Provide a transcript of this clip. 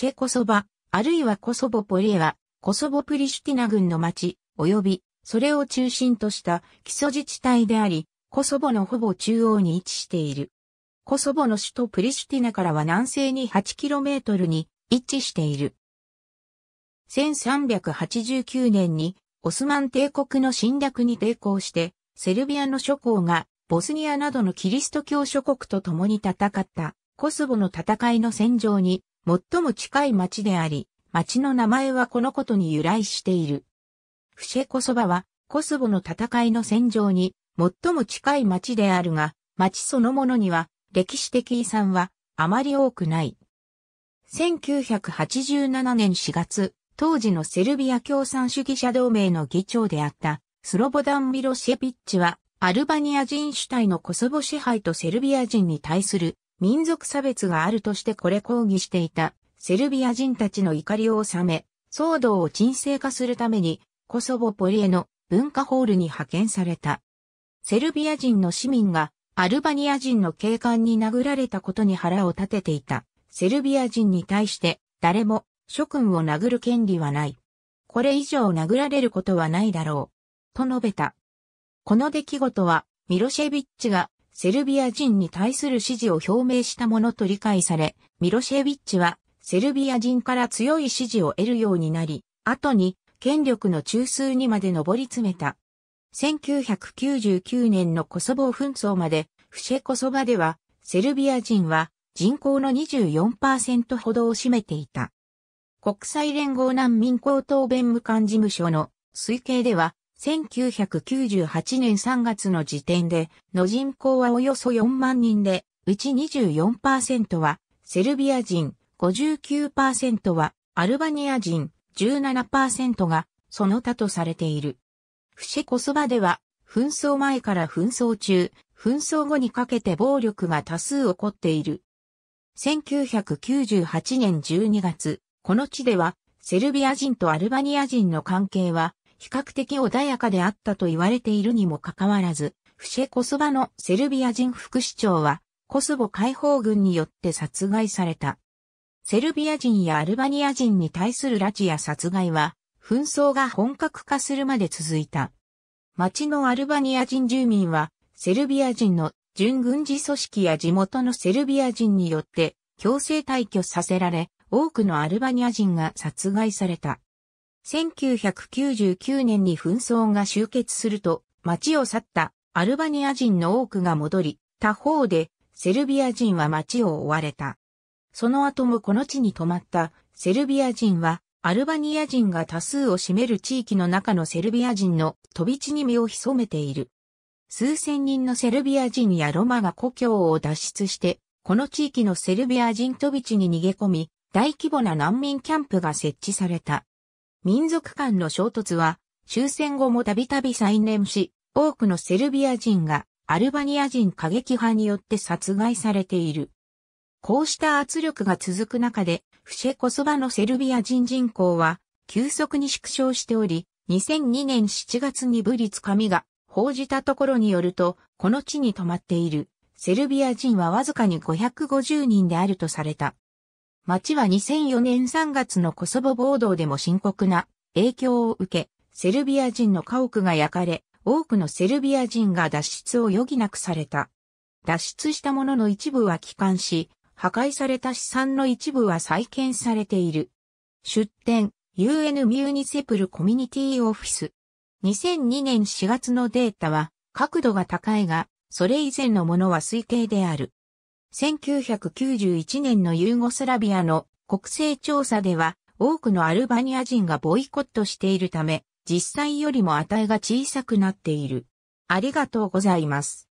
シェコソバ、あるいはコソボポリエは、コソボプリシュティナ軍の町、及び、それを中心とした基礎自治体であり、コソボのほぼ中央に位置している。コソボの首都プリシュティナからは南西に 8km に位置している。1389年にオスマン帝国の侵略に抵抗して、セルビアの諸侯がボスニアなどのキリスト教諸国と共に戦ったコソボの戦いの戦場に最も近い町であり、町の名前はこのことに由来している。フシェコソバは、コスボの戦いの戦場に、最も近い町であるが、町そのものには、歴史的遺産は、あまり多くない。1987年4月、当時のセルビア共産主義者同盟の議長であった、スロボダン・ミロシェピッチは、アルバニア人主体のコソボ支配とセルビア人に対する民族差別があるとしてこれ抗議していたセルビア人たちの怒りを収め、騒動を沈静化するためにコソボポリエの文化ホールに派遣された。セルビア人の市民がアルバニア人の警官に殴られたことに腹を立てていたセルビア人に対して誰も諸君を殴る権利はない。これ以上殴られることはないだろう。と述べた。この出来事はミロシェビッチがセルビア人に対する支持を表明したものと理解され、ミロシェィッチはセルビア人から強い支持を得るようになり、後に権力の中枢にまで上り詰めた。1999年のコソボ紛争まで、フシェコソバでは、セルビア人は人口の24%ほどを占めていた。国際連合難民高等弁務官事務所の推計では、1998年3月の時点で、の人口はおよそ4万人で、うち24%はセルビア人、59%はアルバニア人、17%がその他とされている。フシェコスバでは、紛争前から紛争中、紛争後にかけて暴力が多数起こっている。1998年12月、この地では、セルビア人とアルバニア人の関係は、比較的穏やかであったと言われているにもかかわらず、フシェコスバのセルビア人副市長は、コソボ解放軍によって殺害された。セルビア人やアルバニア人に対する拉致や殺害は、紛争が本格化するまで続いた。町のアルバニア人住民は、セルビア人の準軍事組織や地元のセルビア人によって強制退去させられ、多くのアルバニア人が殺害された。1999年に紛争が終結すると、町を去ったアルバニア人の多くが戻り、他方でセルビア人は町を追われた。その後もこの地に泊まったセルビア人はアルバニア人が多数を占める地域の中のセルビア人の飛び地に身を潜めている。数千人のセルビア人やロマが故郷を脱出して、この地域のセルビア人飛び地に逃げ込み、大規模な難民キャンプが設置された。民族間の衝突は終戦後もたびたび再燃し、多くのセルビア人がアルバニア人過激派によって殺害されている。こうした圧力が続く中で、フシェコソバのセルビア人人口は急速に縮小しており、2002年7月にブリツカミが報じたところによると、この地に泊まっているセルビア人はわずかに550人であるとされた。町は2004年3月のコソボ暴動でも深刻な影響を受け、セルビア人の家屋が焼かれ、多くのセルビア人が脱出を余儀なくされた。脱出したものの一部は帰還し、破壊された資産の一部は再建されている。出展、UN ミューニセプルコミュニティオフィス。2002年4月のデータは、角度が高いが、それ以前のものは推計である。1991年のユーゴスラビアの国勢調査では、多くのアルバニア人がボイコットしているため、実際よりも値が小さくなっている。ありがとうございます。